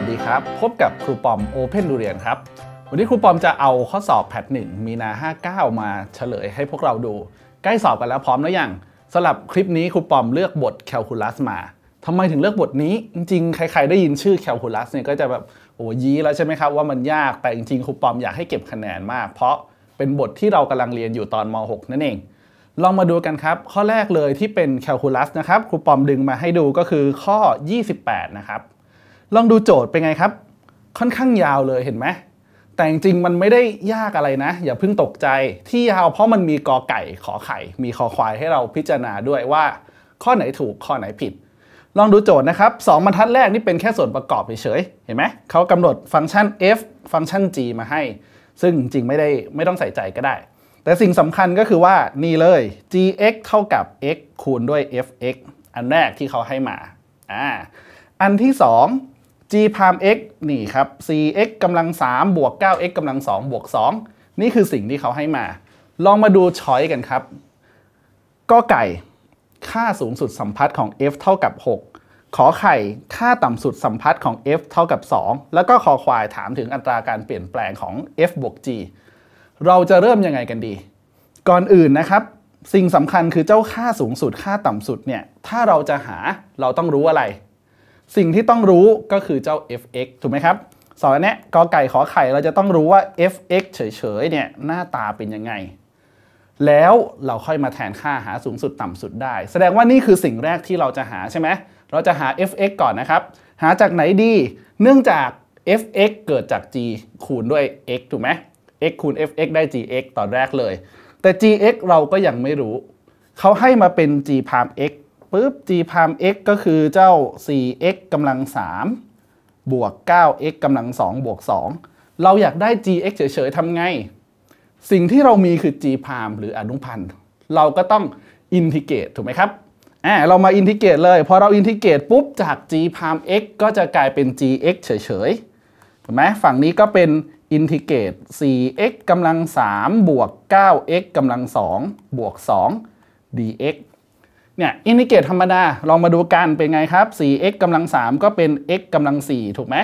วัสดีครับพบกับครูปอม Open ดูเรียนครับ วันนี้ครูปอมจะเอาข้อสอบแพทหนึ่งมีนา 59 มาเฉลยให้พวกเราดู ใกล้สอบกันแล้วพร้อมแล้วยังสำหรับคลิปนี้ครูปอมเลือกบทแคลคูลัสมาทำไมถึงเลือกบทนี้จริงๆ ใครๆ ได้ยินชื่อแคลคูลัสเนี่ยก็จะแบบ โอ้ยี้แล้วใช่ไหมครับ ว่ามันยากแต่จริงๆ ครูปอมอยากให้เก็บคะแนนมาก เพราะเป็นบทที่เรากำลังเรียนอยู่ตอนม .6 นั่นเองลองมาดูกันครับ ข้อแรกเลยที่เป็นแคลคูลัสนะครับครูปอมดึงมาให้ดูก็คือข้อ 28 นะครับลองดูโจทย์เป็นไงครับ ค่อนข้างยาวเลยเห็นไหมแต่จริงมันไม่ได้ยากอะไรนะ อย่าเพิ่งตกใจที่ยาวเพราะมันมีกอไก่ขอไข่ มีคอควายให้เราพิจารณาด้วยว่า ข้อไหนถูกข้อไหนผิด ลองดูโจทย์นะครับสองบรรทัดแรกนี่เป็นแค่ส่วนประกอบเฉยๆ เห็นไหมเขากำหนดฟังก์ชัน f ฟังก์ชัน g มาให้ ซึ่งจริงไม่ได้ไม่ต้องใส่ใจก็ได้ แต่สิ่งสำคัญก็คือว่านี่เลย gx เท่ากับ x คูณด้วย fx อันแรกที่เขาให้มาอ่าอันที่2 g พาม x นี่ครับ 4x กำลัง 3 บวก 9x กำลัง 2 บวก 2 นี่คือสิ่งที่เขาให้มา ลองมาดูช้อยกันครับ ก็ไก่ ค่าสูงสุดสัมพัทธ์ของ f เท่ากับ 6 ขอไข่ ค่าต่ำสุดสัมพัทธ์ของ f เท่ากับ 2 แล้วก็ขอควายถามถึงอัตราการเปลี่ยนแปลงของ f บวก g เราจะเริ่มยังไงกันดี ก่อนอื่นนะครับ สิ่งสำคัญคือเจ้าค่าสูงสุดค่าต่ำสุดเนี่ย ถ้าเราจะหา เราต้องรู้อะไรสิ่งที่ต้องรู้ก็คือเจ้า fx ถูกไหมครับสอนนี้กอไก่ขอไข่เราจะต้องรู้ว่า fx เฉยๆเนี่ยหน้าตาเป็นยังไง แล้วเราค่อยมาแทนค่าหาสูงสุดต่ำสุดได้ แสดงว่านี่คือสิ่งแรกที่เราจะหาใช่ไหมเราจะหา fx ก่อนนะครับหาจากไหนดี เนื่องจาก fx เกิดจาก g คูณด้วย x ถูกไหม x คูณ fx ได้ gx ตอนแรกเลย แต่ gx เราก็ยังไม่รู้ เขาให้มาเป็น g พาม x ปุ๊บ g พาม x ก็คือเจ้า 4x กำลัง 3 บวก 9x กำลัง 2 บวก 2 เราอยากได้ gx เฉย ๆทำไง สิ่งที่เรามีคือ g พามหรืออนุพันธ์ เราก็ต้องอินทิเกรต ถูกไหมครับ อ่า เรามาอินทิเกรตเลย พอเราอินทิเกรตปุ๊บ จาก g พาม x ก็จะกลายเป็น gx เฉย ๆ ถูกไหมฝั่งนี้ก็เป็นอินทิเกรต 4x กำลัง 3 บวก 9x กำลัง 2 บวก 2 dx เนี่ยอินทิเกรตธรรมดาลองมาดูกันเป็นไงครับ 4x กำลัง 3 ก็เป็น x กำลัง 4 ถูกไหม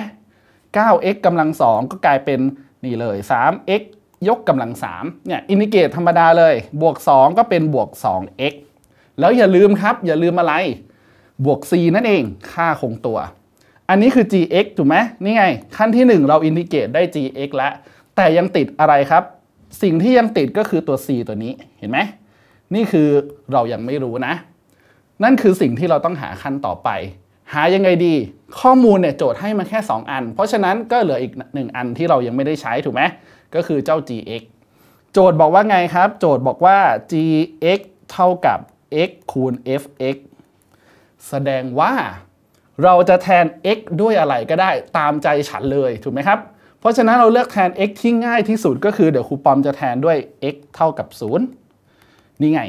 9x กำลัง 2 ก็กลายเป็นนี่เลย 3x ยกกำลัง 3เนี่ยอินทิเกรตธรรมดาเลยบวก 2 ก็เป็นบวก 2x แล้วอย่าลืมครับ อย่าลืมอะไร บวก c นั่นเองค่าคงตัว อันนี้คือ gx ถูกไหมนี่ไงขั้นที่ 1 เราอินทิเกรตได้ gx แล้ว แต่ยังติดอะไรครับ สิ่งที่ยังติดก็คือตัว c ตัวนี้เห็นไหมนี่คือเรายังไม่รู้นะนั่นคือสิ่งที่เราต้องหาคันต่อไป หายังไงดี ข้อมูลเนี่ยโจทย์ให้มาแค่ 2 อัน เพราะฉะนั้นก็เหลืออีก 1 อันที่เรายังไม่ได้ใช้ถูกไหมก็คือเจ้า gx โจทย์บอกว่าไงครับ โจทย์บอกว่า gx เท่ากับ x คูณ fx แสดงว่าเราจะแทน x ด้วยอะไรก็ได้ตามใจฉันเลย ถูกไหมครับ เพราะฉะนั้นเราเลือกแทน x ที่ง่าย ที่สุดก็คือเดี๋ยวครูปอมจะแทนด้วย x เท่ากับ0นี่ไง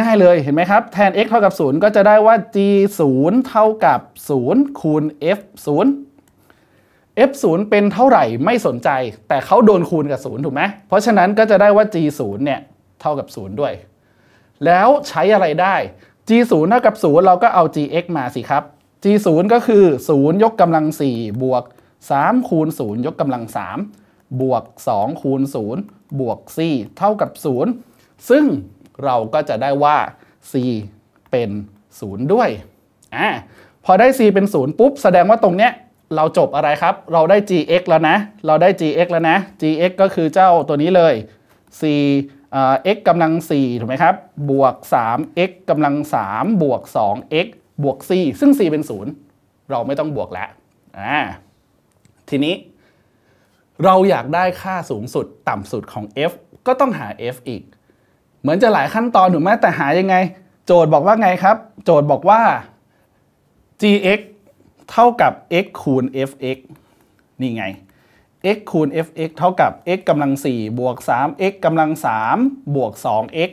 ง่ายเลยเห็นไหมครับแทน x เท่ากับ 0 ก็จะได้ว่า g 0เท่ากับ 0 คูณ f 0 f 0 เป็นเท่าไหร่ไม่สนใจแต่เขาโดนคูณกับ 0 ถูกไหมเพราะฉะนั้นก็จะได้ว่า g 0 เนี่ยเท่ากับ 0 ด้วย แล้วใช้อะไรได้ g 0เท่ากับ0เราก็เอา g x มาสิครับ g 0 ก็คือ 0 ยกกำลัง 4 บวก 3 คูณ 0 ยกกำลัง 3 บวก 2 คูณ 0 บวก4เท่ากับ 0 ซึ่งเราก็จะได้ว่า c เป็น 0 ด้วยอ่าพอได้ c เป็น 0 ปุ๊บ แสดงว่าตรงเนี้ยเราจบอะไรครับ เราได้ gx แล้วนะ เราได้ gx แล้วนะ gx ก็คือเจ้าตัวนี้เลย c x กำลัง4ถูกไหมครับบวก 3x กำลัง 3 บวก 2x บวก c ซึ่ง c เป็น 0 เราไม่ต้องบวกแล้ว ทีนี้เราอยากได้ค่าสูงสุด ต่ำสุดของ f ก็ต้องหา f อีกเหมือนจะหลายขั้นตอนถูกไหมแต่หายังไง โจทย์บอกว่าไงครับ โจทย์บอกว่า gx เท่ากับ x คูณ fx นี่ไง x คูณ fx เท่ากับ x กำลัง4บวก 3x กำลัง3บวก 2x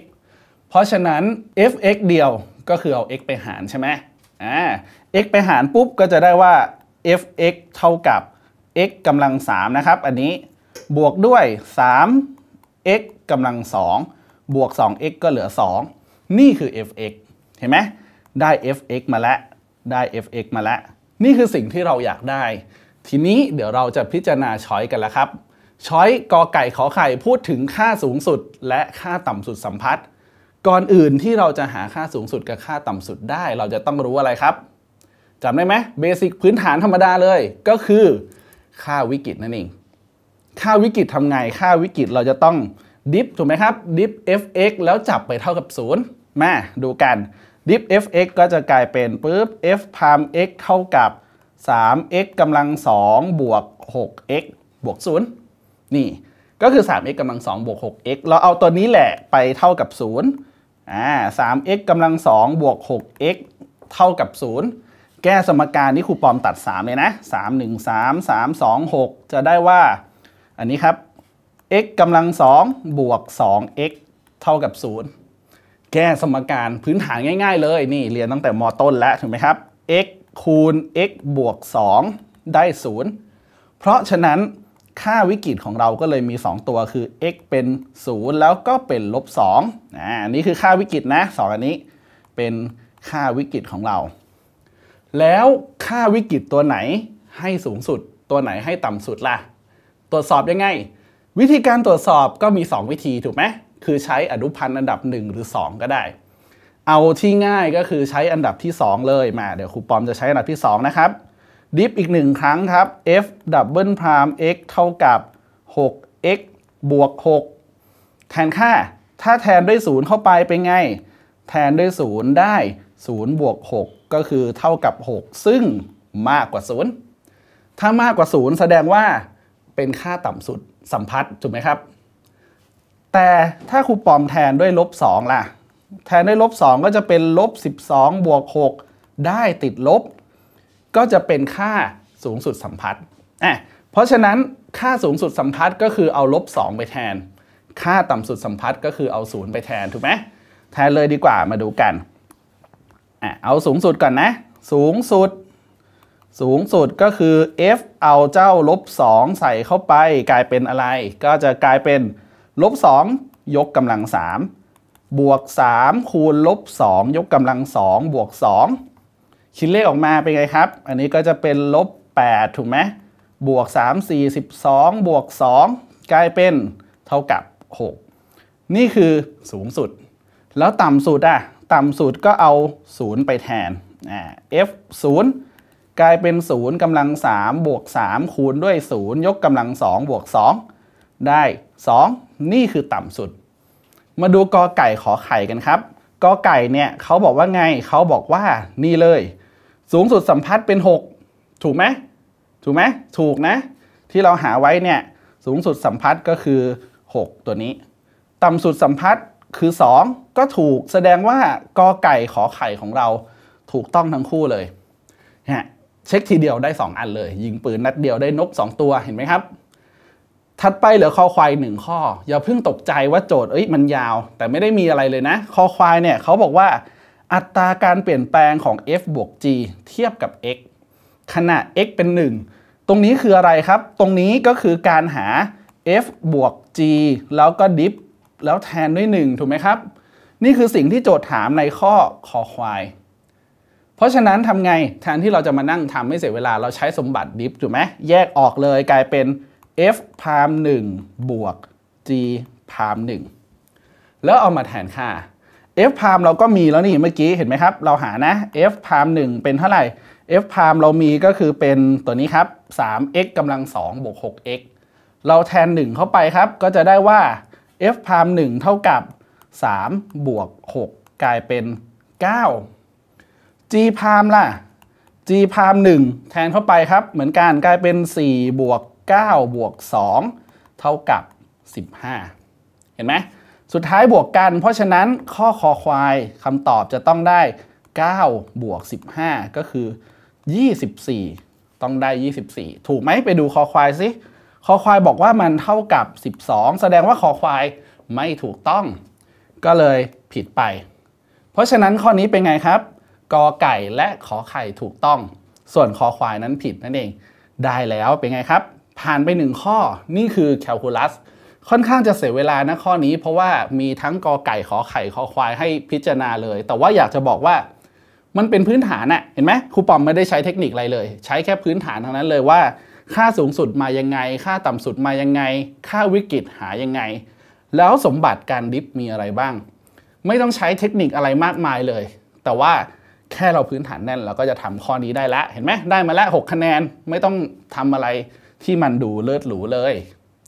เพราะฉะนั้น fx เดียว ก็คือเอา x ไปหารใช่ไหมอ่า x ไปหารปุ๊บ ก็จะได้ว่า fx เท่ากับ x กำลัง3นะครับ อันนี้ บวกด้วย 3x กำลัง2บวก 2x ก็เหลือ 2 นี่คือ fx เห็นไหม ได้ fx มาแล้วได้ fx มาแล้ว นี่คือสิ่งที่เราอยากได้ ทีนี้เดี๋ยวเราจะพิจารณาช้อยกันแล้วครับ ช้อยกอไก่ขอไข่ พูดถึงค่าสูงสุด และค่าต่ำสุดสัมพัทธ์ ก่อนอื่นที่เราจะหาค่าสูงสุดกับค่าต่ำสุดได้ เราจะต้องรู้อะไรครับ จำได้ไหมเบสิกพื้นฐานธรรมดาเลย ก็คือ ค่าวิกฤตนั่นเอง ค่าวิกฤตทำไง ค่าวิกฤตเราจะต้องดิฟถูกไหมครับ ดิฟ fx แล้วจับไปเท่ากับ 0 มาดูกันดิฟ fx ก็จะกลายเป็นปุ๊บ f พาม x เท่ากับ 3x กำลัง 2 บวก 6x บวก 0 นี่ก็คือ 3x กำลัง2บวก 6x เราเอาตัวนี้แหละไปเท่ากับ0อ่า 3x กำลัง2บวก 6x เท่ากับ 0 แก้สมการนี้ครูปอมตัด 3 เลยนะ 3 1 3 3 2 6 จะได้ว่า อันนี้ครับ x กำลัง 2 บวก 2x เท่ากับ 0 แก้สมการพื้นฐานง่ายๆเลยนี่เรียนตั้งแต่มต้นแล้วถูกไหมครับ x คูณ x บวก 2 ได้ 0 เพราะฉะนั้นค่าวิกฤตของเราก็เลยมี 2 ตัวคือ x เป็น 0 แล้วก็เป็นลบ2อ่านี่คือค่าวิกฤตนะ2อันนี้เป็นค่าวิกฤตของเรา แล้วค่าวิกฤตตัวไหนให้สูงสุดตัวไหนให้ต่ำสุดล่ะตรวจสอบยังไงวิธีการตรวจสอบก็มี 2 วิธีถูกไหม คือใช้อนุพันธ์อันดับ 1 หรือ 2 ก็ได้ เอาที่ง่ายก็คือใช้อันดับที่ 2 เลยมาเดี๋ยวครูปอมจะใช้อันดับที่ 2 นะครับ ดิฟอีก 1 ครั้งครับ f ดับเบิลพราม x เท่ากับ 6x บวก 6 แทนค่า ถ้าแทนด้วย 0 เข้าไปเป็นไง แทนด้วย 0 ได้0บวก 6 ก็คือเท่ากับ 6 ซึ่งมากกว่า 0 ถ้ามากกว่า0แสดงว่าเป็นค่าต่ำสุดสัมพัทธ์ถูกไหมครับแต่ถ้าครูปอมแทนด้วยลบ2ล่ะแทนด้วยลบ 2 ก็จะเป็นลบ12บวก6ได้ติดลบ ก็จะเป็นค่าสูงสุดสัมพัทธ์อ่ะเพราะฉะนั้นค่าสูงสุดสัมพัทธ์ก็คือเอาลบ2ไปแทน ค่าต่ำสุดสัมพัทธ์ก็คือเอา0ไปแทนถูกไหมแทนเลยดีกว่ามาดูกันอ่ะเอาสูงสุดก่อนนะ สูงสุดสูงสุดก็คือ f เอาเจ้าลบ2 ใส่เข้าไปกลายเป็นอะไร ก็จะกลายเป็น ลบ 2 ยกกำลัง 3 บวก 3 คูณลบ 2 ยกกำลัง2บวก2คิดเลขออกมาเป็นไงครับ อันนี้ก็จะเป็นลบ8ถูกไหม บวก3 4 12บวก 2 กลายเป็นเท่ากับ 6 นี่คือสูงสุด แล้วต่ำสุดอ่ะ ต่ำสุดก็เอา 0 ไปแทน f 0กลายเป็น 0 กำลัง 3 บวก 3 คูณด้วย0ยกกำลัง2บวก 2 ได้ 2 นี่คือต่ำสุด มาดูกอไก่ขอไข่กันครับกอไก่เนี่ยเขาบอกว่าไงเขาบอกว่านี่เลย สูงสุดสัมพัทธ์เป็น 6 ถูกไหมถูกไหมถูกนะ ที่เราหาไว้ เนี่ย สูงสุดสัมพัทธ์ก็คือ 6 ตัวนี้ ต่ำสุดสัมพัทธ์คือ 2 ก็ถูกแสดงว่ากอไก่ขอไข่ของเราถูกต้องทั้งคู่เลยฮะเช็คทีเดียวได้ 2 อันเลย ยิงปืนนัดเดียวได้นก 2 ตัวเห็นไหมครับถัดไปเหลือคอควายหนึ่งข้อ อย่าเพิ่งตกใจว่าโจทย์เอ้ยมันยาว แต่ไม่ได้มีอะไรเลยนะคอควายเนี่ยเขาบอกว่า อัตราการเปลี่ยนแปลงของ f บวก g เทียบกับ x ขณะ x เป็น 1 ตรงนี้คืออะไรครับ ตรงนี้ก็คือการหา f บวก g แล้วก็ดิฟ แล้วแทนด้วย 1 ถูกไหมครับ นี่คือสิ่งที่โจทย์ถามในข้อคอควายเพราะฉะนั้นทำไงแทนที่เราจะมานั่งทำไม่เสียเวลาเราใช้สมบัติดิฟถูกไหมแยกออกเลยกลายเป็น f พามหนึ่งบวก g พามหนึ่งแล้วเอามาแทนค่า f พามเราก็มีแล้วนี่เมื่อกี้เห็นไหมครับ เราหานะ f พามหนึ่งเป็นเท่าไหร่ f พามเรามีก็คือเป็นตัวนี้ครับ 3x กำลัง 2 บวก 6x เราแทน 1 เข้าไปครับก็จะได้ว่า f พาม1เท่ากับ 3 บวก 6 กลายเป็น 9 g พามล่ะ g พามหนึ่งแทนเข้าไปครับ เหมือนกันกลายเป็น 4 บวก 9 บวก 2 เท่ากับ 15 เห็นไหม สุดท้ายบวกกัน เพราะฉะนั้นข้อคอควายคำตอบจะต้องได้ 9 บวก 15 ก็คือ 24 ต้องได้ 24 ถูกไหมไปดูคอควายสิคอควายบอกว่ามันเท่ากับ 12 แสดงว่าคอควายไม่ถูกต้อง ก็เลยผิดไป เพราะฉะนั้นข้อนี้เป็นไงครับกอไก่และขอไข่ถูกต้อง ส่วนคอควายนั้นผิดนั่นเอง ได้แล้วเป็นไงครับ ผ่านไปหนึ่งข้อ นี่คือแคลคูลัสค่อนข้างจะเสียเวลานะข้อนี้เพราะว่ามีทั้งกอไก่ขอไข่ขอควายให้พิจารณาเลย แต่ว่าอยากจะบอกว่า มันเป็นพื้นฐาน่ะเห็นไหมครูปอมไม่ได้ใช้เทคนิคอะไรเลย ใช้แค่พื้นฐานเท่านั้นเลยว่า ค่าสูงสุดมายังไง ค่าต่ำสุดมายังไง ค่าวิกฤตหายังไง แล้วสมบัติการดิฟมีอะไรบ้าง ไม่ต้องใช้เทคนิคอะไรมากมายเลย แต่ว่าแค่เราพื้นฐานแน่น เราก็จะทำข้อนี้ได้ละเห็นไหมได้มาละ6คะแนนไม่ต้องทำอะไรที่มันดูเลิศหรูเลย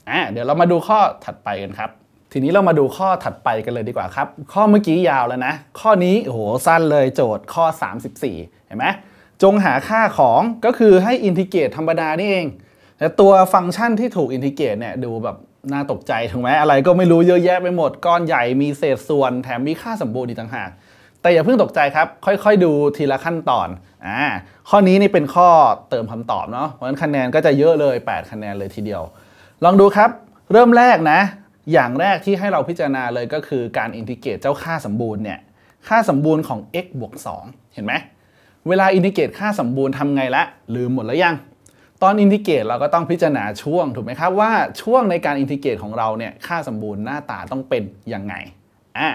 อ่ะเดี๋ยวเรามาดูข้อถัดไปกันครับ ทีนี้เรามาดูข้อถัดไปกันเลยดีกว่าครับ ข้อเมื่อกี้ยาวแล้วนะ ข้อนี้โหสั้นเลยโจทย์ข้อ 34 เห็นไหมจงหาค่าของก็คือให้อินทิเกรตธรรมดานี่เอง แต่ตัวฟังก์ชันที่ถูกอินทิเกรตเนี่ยดูแบบน่าตกใจถูกไหมอะไรก็ไม่รู้เยอะแยะไปหมดก้อนใหญ่มีเศษส่วนแถมมีค่าสมบูรณ์อีกต่างหากแต่อย่าเพิ่งตกใจครับ ค่อยๆ ดูทีละขั้นตอนอ่าข้อนี้นี่เป็นข้อเติมคำตอบเนาะเพราะฉะนั้นคะแนนก็จะเยอะเลย 8 คะแนนเลยทีเดียว ลองดูครับ เริ่มแรกนะ อย่างแรกที่ให้เราพิจารณาเลยก็คือการอินทิเกรตเจ้าค่าสมบูรณ์เนี่ย ค่าสมบูรณ์ของ x บวก2 เห็นไหม เวลาอินทิเกรตค่าสมบูรณ์ทำไงละลืมหมดแล้วยัง ตอนอินทิเกรตเราก็ต้องพิจารณาช่วงถูกไหมครับว่าช่วงในการอินทิเกรตของเราเนี่ยค่าสมบูรณ์หน้าตาต้องเป็นยังไงอ่า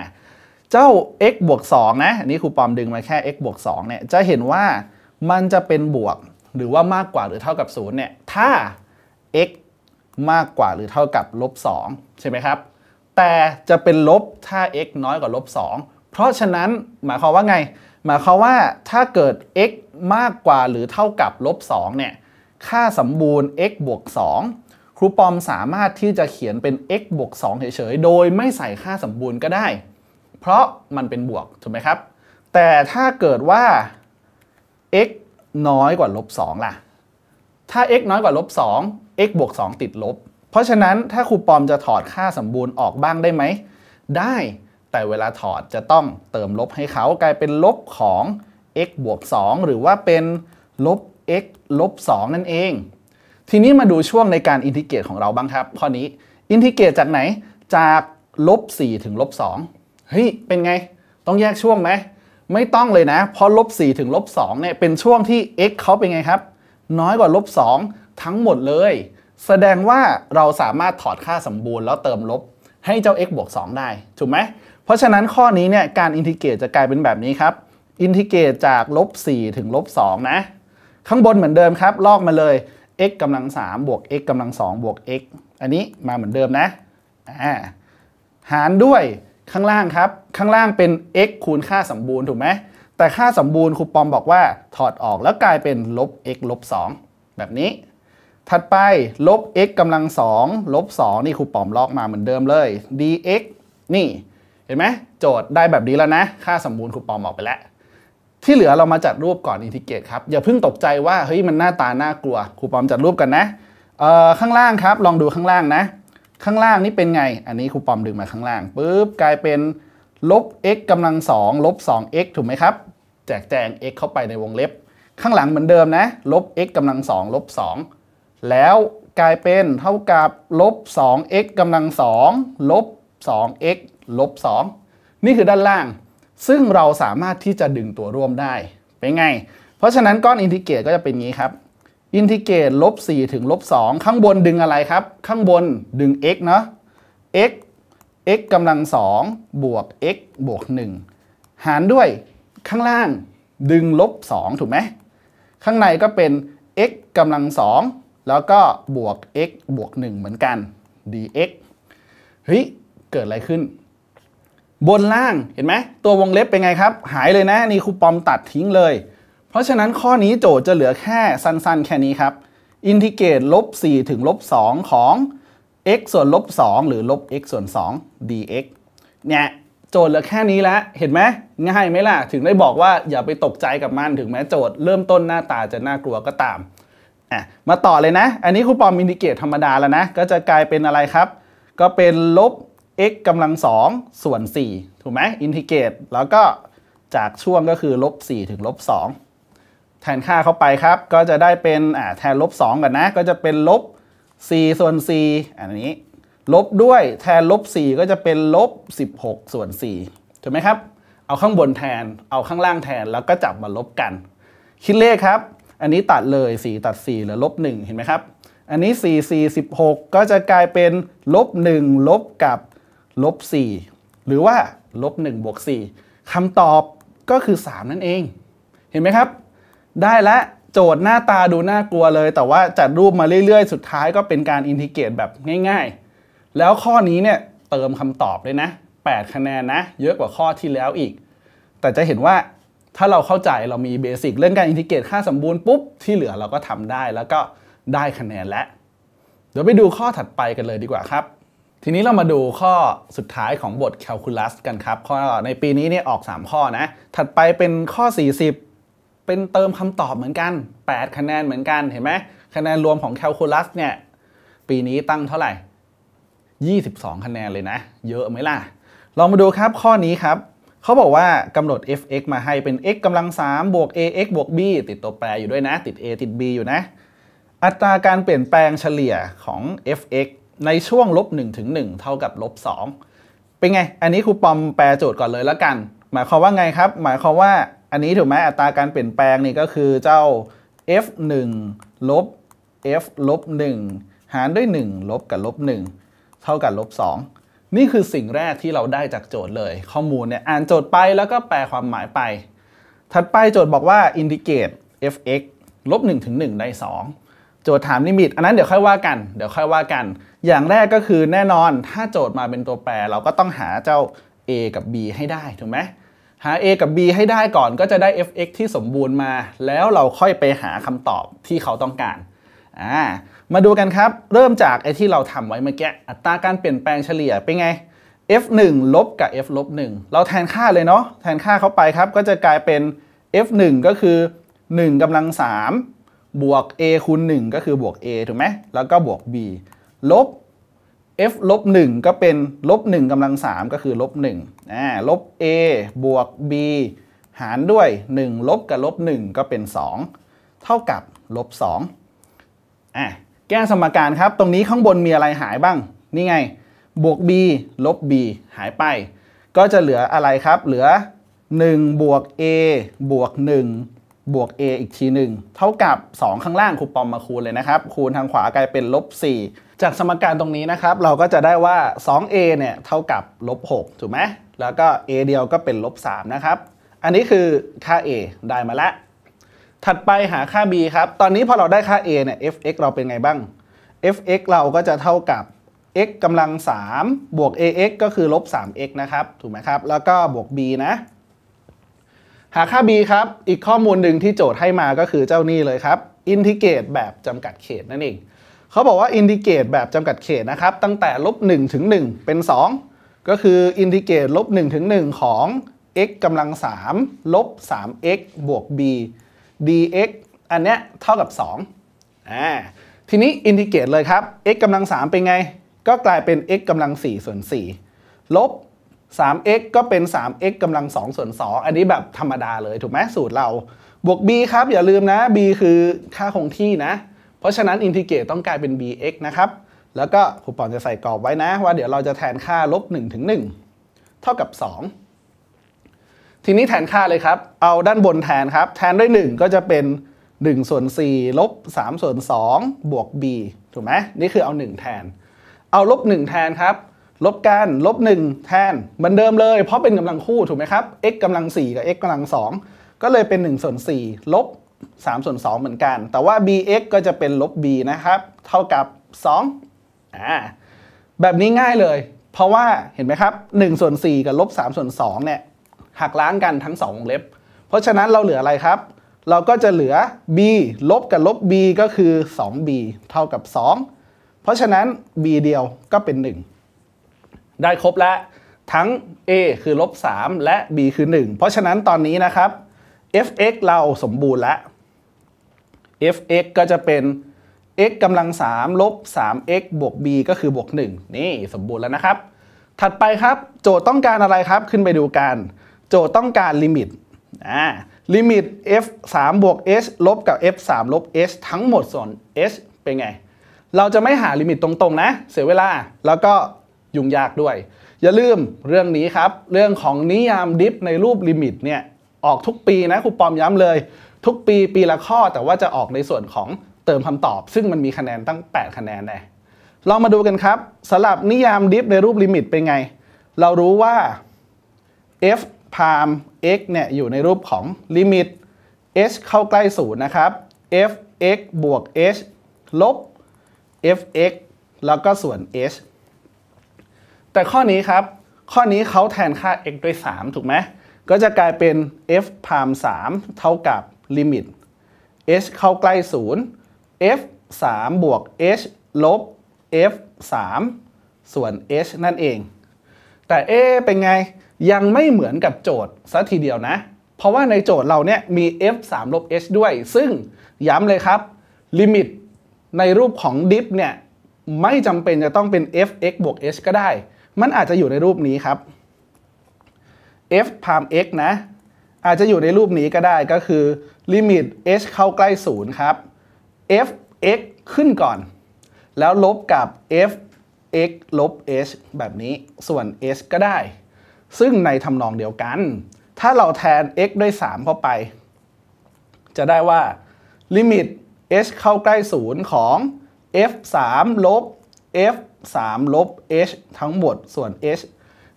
เจ้า x บวก2นะอันนี้ครูปอมดึงมาแค่ x บวก2เนี่ย จะเห็นว่ามันจะเป็นบวก หรือว่ามากกว่าหรือเท่ากับ0เนี่ย ถ้า x มากกว่าหรือเท่ากับลบ2ใช่ไหมครับ แต่จะเป็นลบถ้า x น้อยกว่าลบ2เพราะฉะนั้น หมายความว่าไง หมายความว่าถ้าเกิด x มากกว่าหรือเท่ากับลบ2เนี่ย ค่าสมบูรณ์ x บวก2ครูปอมสามารถที่จะเขียนเป็น x บวก2เฉยๆโดยไม่ใส่ค่าสมบูรณ์ก็ได้เพราะมันเป็นบวก ถูกไหมครับ แต่ถ้าเกิดว่า x น้อยกว่า ลบ2ล่ะ ถ้า x น้อยกว่าลบ2 x บวก 2 ติดลบ เพราะฉะนั้นถ้าครูปอมจะถอดค่าสมบูรณ์ออกบ้างได้ไหม ได้ แต่เวลาถอดจะต้องเติมลบให้เขากลายเป็นลบของ x บวก 2 หรือว่าเป็น ลบ x ลบ 2 นั่นเอง ทีนี้มาดูช่วงในการอินทิเกรตของเราบ้างครับข้อนี้อินทิเกรตจากไหนจากลบ4ถึงลบ2เฮ้ย เป็นไง ต้องแยกช่วงไหม ไม่ต้องเลยนะ เพราะลบ 4 ถึงลบ2เนี่ยเป็นช่วงที่ x เขาเป็นไงครับ น้อยกว่าลบ 2 ทั้งหมดเลย แสดงว่าเราสามารถถอดค่าสมบูรณ์แล้วเติมลบให้เจ้า x บวก 2 ได้ ถูกไหม เพราะฉะนั้นข้อนี้เนี่ยการอินทิเกรตจะกลายเป็นแบบนี้ครับ อินทิเกรตจากลบ 4 ถึงลบ2นะ ข้างบนเหมือนเดิมครับ ลอกมาเลย x กำลัง3บวก x กำลัง2บวก x อันนี้มาเหมือนเดิมนะอ่าหารด้วยข้างล่างครับ ข้างล่างเป็น x คูณค่าสมบูรณ์ถูกไหมแต่ค่าสมบูรณ์ครูปอมบอกว่าถอดออกแล้วกลายเป็นลบ x ลบ 2 แบบนี้ ถัดไป ลบ x กำลัง 2 ลบ2นี่ครูปอมลอกมาเหมือนเดิมเลย dx นี่ เห็นไหมโจทย์ได้แบบนี้แล้วนะ ค่าสมบูรณ์ครูปอมออกไปแล้ว ที่เหลือเรามาจัดรูปก่อนอินทิเกรตครับอย่าเพิ่งตกใจว่าเฮ้ยมันหน้าตาน่ากลัวครูปอมจัดรูปกันนะข้างล่างครับลองดูข้างล่างนะข้างล่างนี่เป็นไง อันนี้ครูปอมดึงมาข้างล่างปุ๊บกลายเป็นลบ x กำลัง2ลบ 2x ถูกไหมครับ แจกแจง x เข้าไปในวงเล็บ ข้างหลังเหมือนเดิมนะลบ x กำลัง2ลบ 2 แล้วกลายเป็นเท่ากับ ลบ 2x กำลัง2ลบ 2x ลบ 2 นี่คือด้านล่างซึ่งเราสามารถที่จะดึงตัวร่วมได้เป็นไง เพราะฉะนั้นก้อนอินทิเกรตก็จะเป็นงี้ครับอินทิเกรตลบ 4 ถึง ลบ 2 ข้างบนดึงอะไรครับ ข้างบนดึง x เนาะ x x กำลัง 2 บวก x บวก 1 หารด้วยข้างล่างดึงลบ 2ถูกไหมข้างในก็เป็น x กำลัง 2 แล้วก็บวก x บวก 1 เหมือนกัน dx เฮ้ย เกิดอะไรขึ้น บนล่างเห็นไหมตัววงเล็บเป็นไงครับ หายเลยนะ นี่ครูปอมตัดทิ้งเลยเพราะฉะนั้นข้อนี้โจทย์จะเหลือแค่สั้น ๆ แค่นี้ครับ อินทิเกรตลบ 4 ถึงลบ 2 ของ x ส่วนลบ 2 หรือลบ x ส่วน 2 dx เนี่ย โจทย์เหลือแค่นี้แล้วเห็นไหมง่ายไหมล่ะถึงได้บอกว่าอย่าไปตกใจกับมันถึงแม้โจทย์เริ่มต้นหน้าตาจะน่ากลัวก็ตามมาต่อเลยนะ อันนี้ครูปอมอินทิเกรตธรรมดาแล้วนะก็จะกลายเป็นอะไรครับ ก็เป็นลบ x กำลังสองส่วน4ถูกไหมอินทิเกรตแล้วก็จากช่วงก็คือลบ4ถึงลบ2แทนค่าเข้าไปครับ ก็จะได้เป็นแทนลบ2ก่อนนะ ก็จะเป็นลบ4ส่วน4อันนี้ลบด้วยแทนลบ4ก็จะเป็นลบ16ส่วน4ถูกไหมครับ เอาข้างบนแทนเอาข้างล่างแทนแล้วก็จับมาลบกัน คิดเลขครับ อันนี้ตัดเลย 4 ตัด4เหลือลบ1เห็นไหมครับ อันนี้ 4 4 16 ก็จะกลายเป็นลบ1ลบกับลบ4หรือว่าลบ1บวก4คำตอบก็คือ3นั่นเอง เห็นไหมครับได้และโจทย์หน้าตาดูน่ากลัวเลย แต่ว่าจัดรูปมาเรื่อยๆ สุดท้ายก็เป็นการอินทิเกรตแบบง่ายๆ แล้วข้อนี้เนี่ยเติมคำตอบเลยนะ 8 คะแนนนะ เยอะกว่าข้อที่แล้วอีก แต่จะเห็นว่าถ้าเราเข้าใจเรามีเบสิกเรื่องการอินทิเกรตค่าสมบูรณ์ปุ๊บ ที่เหลือเราก็ทำได้แล้วก็ได้คะแนนแล้วเดี๋ยวไปดูข้อถัดไปกันเลยดีกว่าครับ ทีนี้เรามาดูข้อสุดท้ายของบทแคลคูลัสกันครับ ข้อในปีนี้เนี่ยออก 3 ข้อนะ ถัดไปเป็นข้อ 40เป็นเติมคำตอบเหมือนกัน 8 คะแนนเหมือนกัน เห็นไหม คะแนนรวมของแคลคูลัสเนี่ย ปีนี้ตั้งเท่าไหร่ 22 คะแนนเลยนะ เยอะไหมล่ะ ลองมาดูครับข้อนี้ครับ เขาบอกว่ากำหนด f(x) มาให้เป็น x กำลัง 3 บวก ax บวก b ติดตัวแปรอยู่ด้วยนะ ติด a ติด b อยู่นะ อัตราการเปลี่ยนแปลงเฉลี่ยของ f(x) ในช่วงลบ1ถึง1 เท่ากับลบ2เป็นไง อันนี้ครูปอมแปลโจทย์ก่อนเลยแล้วกัน หมายความว่าไงครับ หมายความว่าอันนี้ถูกไหมอัตราการเปลี่ยนแปลงนี่ก็คือเจ้า f 1ลบ f ลบ1หารด้วย1ลบกับลบ1 เท่ากับลบ2นี่คือสิ่งแรกที่เราได้จากโจทย์เลย ข้อมูลเนี่ยอ่านโจทย์ไปแล้วก็แปลความหมายไป ถัดไปโจทย์บอกว่าอินดิเกต f(x) ลบ1ถึง1ได้2โจทย์ถามลิมิต อันนั้นเดี๋ยวค่อยว่ากัน เดี๋ยวค่อยว่ากัน อย่างแรกก็คือแน่นอนถ้าโจทย์มาเป็นตัวแปรเราก็ต้องหาเจ้า a กับ b ให้ได้ถูกไหมหา A กับ B ให้ได้ก่อนก็จะได้ f(x) ที่สมบูรณ์มา แล้วเราค่อยไปหาคำตอบที่เขาต้องการอ่ามาดูกันครับเริ่มจากไอ้ที่เราทำไว้เมื่อกี้อัตราการเปลี่ยนแปลงเฉลี่ย เป็นไง f1 ลบกับ f ลบ1เราแทนค่าเลยเนาะแทนค่าเข้าไปครับก็จะกลายเป็น f1 ก็คือ 1กำลัง 3 บวก a คูณ1 ก็คือบวก a ถูกไหมแล้วก็บวก b ลบ f ลบ 1 ก็เป็น ลบ 1กำลัง 3 ก็คือ ลบ1อ่าลบ a บวก b หารด้วย 1 ลบกับลบ 1 ก็เป็น 2 เท่ากับ ลบ2อ่าแก้สมการครับ ตรงนี้ข้างบนมีอะไรหายบ้าง นี่ไง บวก b ลบ b หายไป ก็จะเหลืออะไรครับ เหลือ 1 บวก a บวก 1บวก a อีกทีหนึ่งเท่ากับ 2 ข้างล่างคูปองมาคูณเลยนะครับ คูณทางขวากลายเป็นลบ 4 จากสมการตรงนี้นะครับ เราก็จะได้ว่า 2a เนี่ยเท่ากับลบ6ถูกไหมแล้วก็ a เดียวก็เป็นลบ3นะครับอันนี้คือค่า a ได้มาแล้วถัดไปหาค่า b ครับ ตอนนี้พอเราได้ค่า a เนี่ย f(x) เราเป็นไงบ้าง f(x) เราก็จะเท่ากับ x กำลัง3บวก ax ก็คือลบ 3x นะครับถูกไหมครับแล้วก็บวก b นะหาค่า b ครับ อีกข้อมูลหนึ่งที่โจทย์ให้มาก็คือเจ้านี่เลยครับ อินทิเกรตแบบจำกัดเขตนั่นเอง เขาบอกว่าอินทิเกรตแบบจำกัดเขตนะครับ ตั้งแต่ลบหถึง 1 เป็น 2 ก็คือ อินทิเกรตลบหถึง 1 ของ x กำลัง 3 ลบ 3x บวก b dx อันเนี้ยเท่ากับ2อ่า ทีนี้อินทิเกรตเลยครับ x กำลัง 3 เป็นไง ก็กลายเป็น x กำลัง 4 ส่วน4ลบ 3x ก็เป็น 3x กำลัง 2 ส่วน 2 อันนี้แบบธรรมดาเลยถูกไหมสูตรเราบวก b ครับ อย่าลืมนะ b คือค่าคงที่นะ เพราะฉะนั้นอินทิเกรตต้องกลายเป็น bx นะครับ แล้วก็ครูปอนจะใส่กรอบไว้นะ ว่าเดี๋ยวเราจะแทนค่าลบ1ถึง1 เท่ากับ 2 ทีนี้แทนค่าเลยครับ เอาด้านบนแทนครับ แทนด้วย 1 ก็จะเป็น 1 ส่วน 4 ลบ 3ส่วน2บวก b ถูกไหมนี่คือเอา 1 แทน เอาลบ1แทนครับลบกันลบ1แทนเหมือนเดิมเลย เพราะเป็นกำลังคู่ถูกไหมครับ x กำลัง 4 กับ x กำลัง 2 ก็เลยเป็น1ส่วน4ลบ3ส่วน 2 เหมือนกัน แต่ว่า bx ก็จะเป็นลบ b นะครับ เท่ากับ2อ่าแบบนี้ง่ายเลย เพราะว่าเห็นไหมครับ1ส่วน4กับลบ3ส่วน2เนี่ยหักล้างกันทั้ง2องเล็บ เพราะฉะนั้นเราเหลืออะไรครับ เราก็จะเหลือ b ลบกับลบ b ก็คือ 2b เท่ากับ2เพราะฉะนั้น b เดียวก็เป็น 1ได้ครบแล้ว ทั้ง a คือลบ 3 และ b คือ 1 เพราะฉะนั้นตอนนี้นะครับ f(x) เราสมบูรณ์แล้ว f(x) ก็จะเป็น x กำลัง 3 ลบ 3x บวก b ก็คือบวก1 นี่สมบูรณ์แล้วนะครับ ถัดไปครับโจทย์ต้องการอะไรครับ ขึ้นไปดูกัน โจทย์ต้องการลิมิตอ่าลิมิต f 3บวก h ลบกับ f 3ลบ h ทั้งหมดส่วน h เป็นไง เราจะไม่หาลิมิตตรงๆนะ เสียเวลา แล้วก็ยุ่งยากด้วย อย่าลืมเรื่องนี้ครับ เรื่องของนิยามดิฟในรูปลิมิตเนี่ย ออกทุกปีนะครูปอมย้ำเลย ทุกปีปีละข้อแต่ว่าจะออกในส่วนของเติมคำตอบ ซึ่งมันมีคะแนนตั้ง 8 คะแนนเลยเรามาดูกันครับสำหรับนิยามดิฟในรูปลิมิตเป็นไง เรารู้ว่า f พาม x เนี่ยอยู่ในรูปของลิมิต h เข้าใกล้ศูนย์นะครับ f x บวก h ลบ f x แล้วก็ส่วน h แต่ข้อนี้ครับข้อนี้เขาแทนค่า x ด้วย 3 ถูกไหมก็จะกลายเป็น f พาม3เท่ากับลิมิต h เข้าใกล้0 f 3 บวก h ลบ f 3 ส่วน h นั่นเอง แต่เอ๊เป็นไง ยังไม่เหมือนกับโจทย์ักทีเดียวนะ เพราะว่าในโจทย์เราเนี่ยมี f 3ลบ h ด้วย ซึ่งย้ำเลยครับลิมิตในรูปของดิฟเนี่ย ไม่จำเป็นจะต้องเป็น f x บวก h ก็ได้มันอาจจะอยู่ในรูปนี้ครับ f พาม x นะ อาจจะอยู่ในรูปนี้ก็ได้ก็คือลิมิต h เข้าใกล้ศูนย์ครับ f x ขึ้นก่อน แล้วลบกับ f x ลบ h แบบนี้ส่วน h ก็ได้ ซึ่งในทำนองเดียวกัน ถ้าเราแทน x ด้วย 3 เข้าไป จะได้ว่าลิมิต h เข้าใกล้ศูนย์ของ f 3ลบ f 3ลบ h ทั้งหมดส่วน h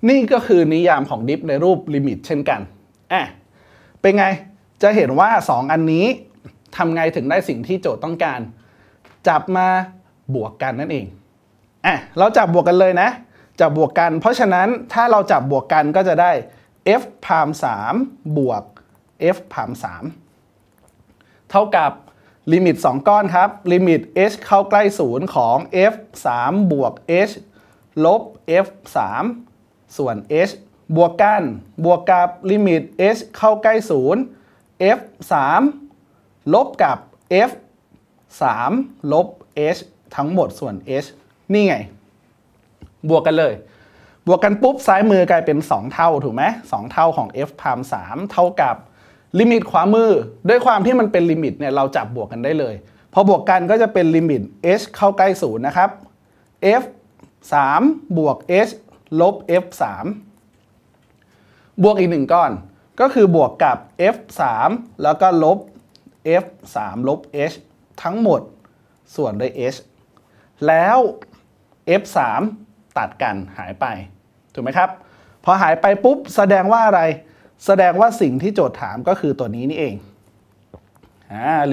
นี่ก็คือนิยามของดิฟในรูปลิมิตเช่นกันอ่ะเป็นไง จะเห็นว่า 2 อันนี้ทำไงถึงได้สิ่งที่โจทย์ต้องการ จับมาบวกกันนั่นเองอ่ะเราจับบวกกันเลยนะจับบวกกันเพราะฉะนั้นถ้าเราจับบวกกันก็จะได้ f พาม3บวก f พาม3เท่ากับลิมิต2ก้อนครับ ลิมิต h เข้าใกล้ศูนย์ของ f 3บวก h ลบ f 3 ส่วน h บวกกันบวกกับลิมิต h เข้าใกล้ศูนย์ f 3 ลบกับ f 3ลบ h ทั้งหมดส่วน h นี่ไง บวกกันเลย บวกกันปุ๊บ ซ้ายมือกลายเป็น 2 เท่า ถูกไหม2เท่าของ f พาม3 เท่ากับลิมิตขวามือ ด้วยความที่มันเป็นลิมิตเนี่ยเราจับบวกกันได้เลย พอบวกกันก็จะเป็นลิมิต h เข้าใกล้ศูนย์นะครับ f 3บวก h ลบ f 3บวกอีกหนึ่งก้อนก็คือบวกกับ f 3แล้วก็ลบ f 3ลบ h ทั้งหมดส่วนด้วย h แล้ว f 3ตัดกันหายไป ถูกไหมครับ พอหายไปปุ๊บแสดงว่าอะไรแสดงว่าสิ่งที่โจทย์ถามก็คือตัวนี้นี่เอง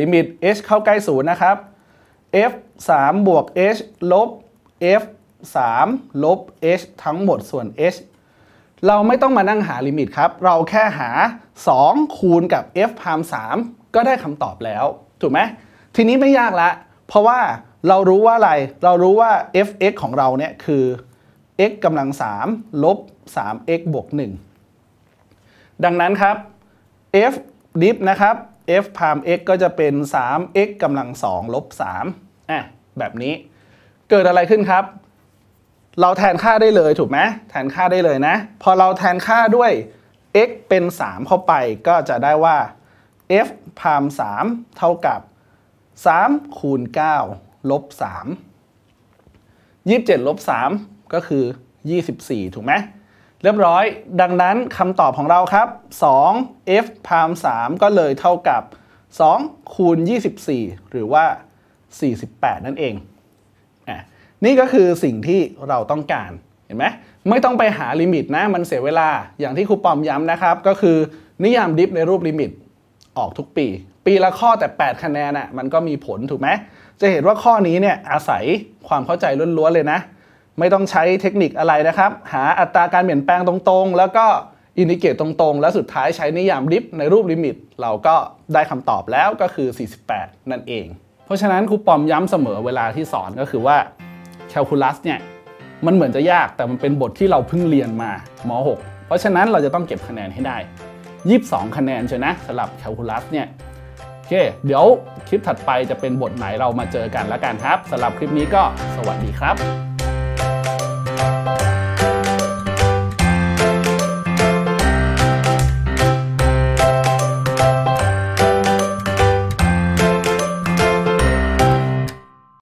ลิมิต h เข้าใกล้ศูนย์นะครับ f 3บวก h ลบ f 3ลบ h ทั้งหมดส่วน h เราไม่ต้องมานั่งหาลิมิตครับ เราแค่หา 2 คูณกับ f พาม3ก็ได้คำตอบแล้ว ถูกไหม ทีนี้ไม่ยากละ เพราะว่าเรารู้ว่าอะไร เรารู้ว่า f x ของเราเนี่ยคือ x กำลัง 3 ลบ 3x บวก 1ดังนั้นครับ f ดิฟนะครับ f พาม x ก็จะเป็น 3x กำลัง 2 ลบ3อ่ะแบบนี้ เกิดอะไรขึ้นครับ เราแทนค่าได้เลยถูกไหม แทนค่าได้เลยนะ พอเราแทนค่าด้วย x เป็น 3 เข้าไปก็จะได้ว่า f พาม3เท่ากับ 3 คูณ 9 ลบ 3 27 ลบ 3 ก็คือ 24 ถูกไหมเรียบร้อย ดังนั้นคำตอบของเราครับ 2f พาม3ก็เลยเท่ากับ 2 คูณ 24 หรือว่า 48 นั่นเองอนี่ก็คือสิ่งที่เราต้องการ เห็นไหมไม่ต้องไปหาลิมิตนะ มันเสียเวลาอย่างที่ครูปอมย้ำนะครับ ก็คือนิยามดิฟในรูปลิมิตออกทุกปี ปีละข้อแต่ 8 คะแนนนะ่ะ มันก็มีผล ถูกไหมจะเห็นว่าข้อนี้เนี่ยอาศัยความเข้าใจล้วนๆเลยนะไม่ต้องใช้เทคนิคอะไรนะครับ หาอัตราการเปลี่ยนแปลงตรงๆ แล้วก็อินดิเกตตรงๆ และสุดท้ายใช้นิยามดิฟในรูปลิมิต เราก็ได้คำตอบแล้วก็คือ 48 นั่นเอง เพราะฉะนั้นครูปอมย้ำเสมอเวลาที่สอนก็คือว่าแคลคูลัสเนี่ย มันเหมือนจะยากแต่มันเป็นบทที่เราเพิ่งเรียนมาม6เพราะฉะนั้นเราจะต้องเก็บคะแนนให้ได้22คะแนนเชียนะสำหรับแคลคูลัสเนี่ยโอเค เดี๋ยวคลิปถัดไปจะเป็นบทไหนเรามาเจอกันแล้วกันครับสำหรับคลิปนี้ก็สวัสดีครับ Thank you.